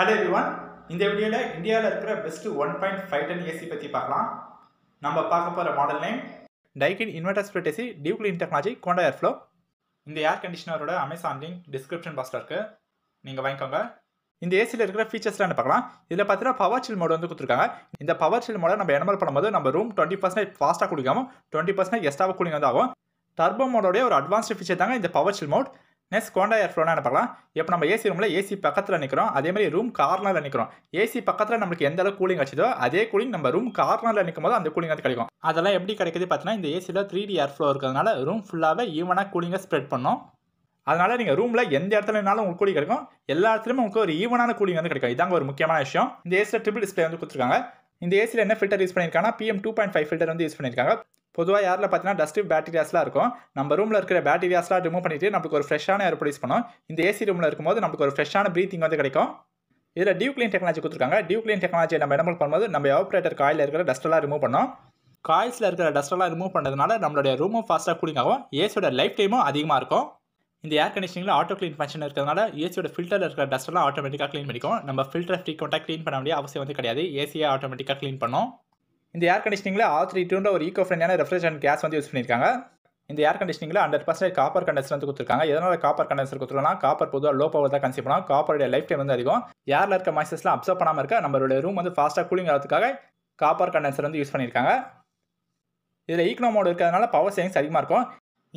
hello everyone இந்த வீடியோவில் இந்தியாவில் இருக்கிற best one point five ten AC பற்றி பார்க்கலாம் நம்ம பார்க்க போகிற model name Daikin inverter split AC dew clean technology Coanda airflow இந்த ஏர் கண்டிஷனரோட அமேசான் லிங்க் டிஸ்கிரிப்ஷன் பாக்ஸில் இருக்குது நீங்கள் வாங்கிக்கோங்க இந்த ஏசியில் இருக்கிற ஃபீச்சர்ஸ்லாம் பார்க்கலாம் இதில் பார்த்தீங்கன்னா பவர் சில் மோட் வந்து கொடுத்துருக்காங்க இந்த பவர் சில் மோட நம்ம எனமல் பண்ணும்போது நம்ம ரூம் டுவெண்ட்டி பர்சன்டேஜ் ஃபாஸ்ட்டாக குளிக்காமல் டுவெண்ட்டி பர்சன்டேஜ் எஸ்ட்டாக கூலிங் வந்து ஆகும் டர்போ மோடோடைய ஒரு அட்வான்ஸ்டு ஃபீச்சர் தாங்க இந்த power chill mode next Coanda ஏர்ஃப்ளோனா என்ன பார்க்கலாம் இப்போ நம்ம ஏசி ரூமில் ஏசி பக்கத்தில் நிற்கிறோம் அதே மாதிரி ரூம் கார்னரில் நிற்கிறோம் ஏசி பக்கத்தில் நம்மளுக்கு எந்த அளவு கூலிங் வச்சதோ அதே கூலிங் நம்ம ரூம் கார்னரில் நிற்கும் போது அந்த கூலிங் வந்து கிடைக்கும் அதெல்லாம் எப்படி கிடைக்குது பார்த்தீங்கன்னா இந்த ஏசியில் த்ரீ டி ஏர் ஃப்ளோ இருக்கிறதுனால ரூம் ஃபுல்லாகவே ஈவனாக கூலிங்கை ஸ்ப்ரெட் பண்ணோம் அதனால் நீங்கள் ரூமில் எந்த இடத்துல இருந்தாலும் உங்களுக்கு கூலி கிடைக்கும் எல்லா இடத்துலையுமே உங்களுக்கு ஒரு ஈவனான கூலிங் வந்து கிடைக்கும் இதாங்க ஒரு முக்கியமான விஷயம் இந்த ஏசியில் ட்ரிபிள் டிஸ்பிளே வந்து கொடுத்துருக்காங்க இந்த ஏசியில் என்ன ஃபில்டர் யூஸ் பண்ணியிருக்காங்கன்னா PM two point five filter வந்து யூஸ் பண்ணியிருக்காங்க பொதுவாக யாரில் பார்த்தீங்கன்னா டஸ்ட் பேட்டீரியாஸ்லாம் இருக்கும் நம்ம ரூமில் இருக்கிற பேட்டீரியாஸ்லாம் ரிமூவ் பண்ணிவிட்டு நமக்கு ஒரு ஃப்ரெஷ்ஷான ஏர் ப்ரொடியூஸ் பண்ணும் இந்த ஏசி ரூமில் இருக்கும்போது நமக்கு ஒரு ஃப்ரெஷ்ஷான ப்ரீத்திங் வந்து கிடைக்கும் இதில் டியூ க்ளீன் டெக்னாலஜி கொடுத்துருக்காங்க டியூ க்ளீன் டெக்னாலஜி நம்ம என்ன பண்ணும்போது நம்ம ஆப்ரேட்டர் காயில் இருக்கிற டஸ்ட்டெல்லாம் ரிமூவ் பண்ணோம் காயில்ஸில் இருக்கிற டஸ்ட்டெல்லாம் ரிமூவ் பண்ணதுனால நம்மளுடைய ரூமும் ஃபாஸ்ட்டாக கூலிங் ஆகும் ஏசியோட லைஃப் டைமும் அதிகமாக இருக்கும் இந்த ஏர் கண்டிஷனில் ஆட்டோ க்ளீன் ஃபங்க்ஷன் இருக்கிறதுனால ஏசியோட ஃபில்டரில் இருக்கிற டஸ்ட்டெல்லாம் ஆட்டோமேட்டிக்காக க்ளீன் பண்ணிக்கும் நம்ம ஃபில்டரை ஃப்ரீக்வெண்ட்டாக க்ளீன் பண்ண வேண்டிய அவசியம் வந்து கிடையாது ஏசியை ஆட்டோமேட்டிக்காக க்ளீன் பண்ணோம் இந்த ஏர் கண்டிஷனிங்கில் ஆர் த்ரீ டூன்ற ஒரு ஈகோ ஃப்ரெண்டான ரெஃப்ரிஜரண்ட் கேஸ் வந்து யூஸ் பண்ணியிருக்காங்க இந்த ஏர் கண்டிஷனிங்கில் ஹண்ட்ரட் பர்சன்ட் காப்பர் கண்டன்சர் வந்து கொடுத்துருக்காங்க எதனால் காப்பர் கண்டன்சர் கொடுத்துருக்கோம்னா காப்பர் பொதுவாக லோ பவர் தான் கன்சியூம் பண்ணலாம் காப்பருடைய லைஃப் டைம் வந்து அதிகம் ஏரில் இருக்க மாய்ச்சஸ்லாம் அப்சர்வ் பண்ணாமல் இருக்க நம்மளுடைய ரூம் வந்து ஃபாஸ்ட்டாக கூலிங் ஆகிறதுக்காக காப்பர் கண்டன்சர் வந்து யூஸ் பண்ணியிருக்காங்க இதில் ஈக்னோ மோடு இருக்கிறதுனால பவர் சேவிங்ஸ் அதிகமாக இருக்கும்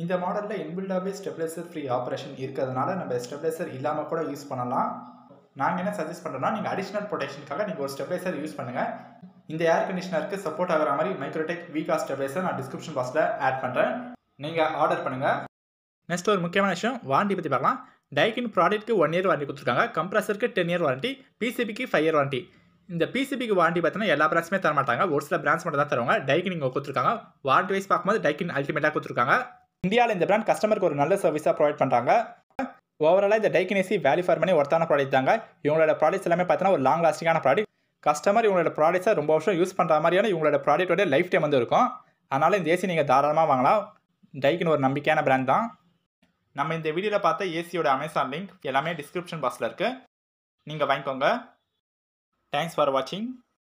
இந்த மாடலில் இன்பில்டாகவே ஸ்டெப்லைசர் ஃப்ரீ ஆப்ரேஷன் இருக்கிறதுனால நம்ம ஸ்டெப்லைசர் இல்லாமல் கூட யூஸ் பண்ணலாம் நாங்கள் என்ன சஜஸ்ட் பண்ணுறோம் நீங்கள் அடிஷ்னல் ப்ரொடெக்ஷனுக்காக நீங்கள் ஒரு ஸ்டெப்லைசர் யூஸ் பண்ணுங்கள் இந்த ஏர் கண்டிஷனருக்கு சப்போர்ட் ஆகிற மாதிரி மைக்ரோடெக் வீகா ஸ்டெப்லைசர் நான் டிஸ்கிரிப்ஷன் பாக்ஸில் ஆட் பண்ணுறேன் நீங்கள் ஆர்டர் பண்ணுங்கள் நெக்ஸ்ட் ஒரு முக்கியமான விஷயம் வாரண்டி பற்றி பார்க்கலாம் டைக்கின் ப்ராடக்ட்டுக்கு ஒன் இயர் வாரண்டி கொடுத்துருக்காங்க கம்ப்ரஸருக்கு டென் இயர் வாரண்டி பிசிபிக்கு ஃபைவ் இயர் வாரண்டி இந்த பிசிபிக்கு வாரண்டி பார்த்தீங்கன்னா எல்லா பிராண்ட்ஸுமே தர மாட்டாங்க ஒரு சில பிராண்ட்ஸ் மட்டும் தான் தருவாங்க டைக்கின் இங்கே கொடுத்துருக்காங்க வாரண்டி வைஸ் பார்க்கும்போது டைக்கின் அல்டிமேட்டாக கொடுத்துருக்காங்க இந்தியாவில் இந்த பிராண்ட் கஸ்டமருக்கு ஒரு நல்ல சர்வீஸாக ப்ரொவைட் பண்ணுறாங்க ஓவராலாக இந்த டைக்கினேசி வேல்யூ ஃபார் மணி ஒர்த்தான ப்ராடக்ட் தாங்க இவங்களோட ப்ராடக்ட்ஸ் எல்லாமே பார்த்தீங்கன்னா ஒரு லாங் லாஸ்டிங்கான ப்ராடக்ட் கஸ்டமர் இவங்களோட ப்ராடக்ட்ஸை ரொம்ப வருஷம் யூஸ் பண்ணுற மாதிரியான இவங்களோட ப்ராடக்ட்டோட லைஃப் டைம் வந்து இருக்கும் அதனால் இந்த ஏசி நீங்கள் தாராளமாக வாங்கலாம் டைக்கின் ஒரு நம்பிக்கையான பிராண்ட் தான் நம்ம இந்த வீடியோவில் பார்த்த ஏசியோட அமேசான் லிங்க் எல்லாமே டிஸ்கிரிப்ஷன் பாக்ஸில் இருக்குது நீங்கள் வாங்கிக்கோங்க தேங்க்ஸ் ஃபார் வாட்சிங்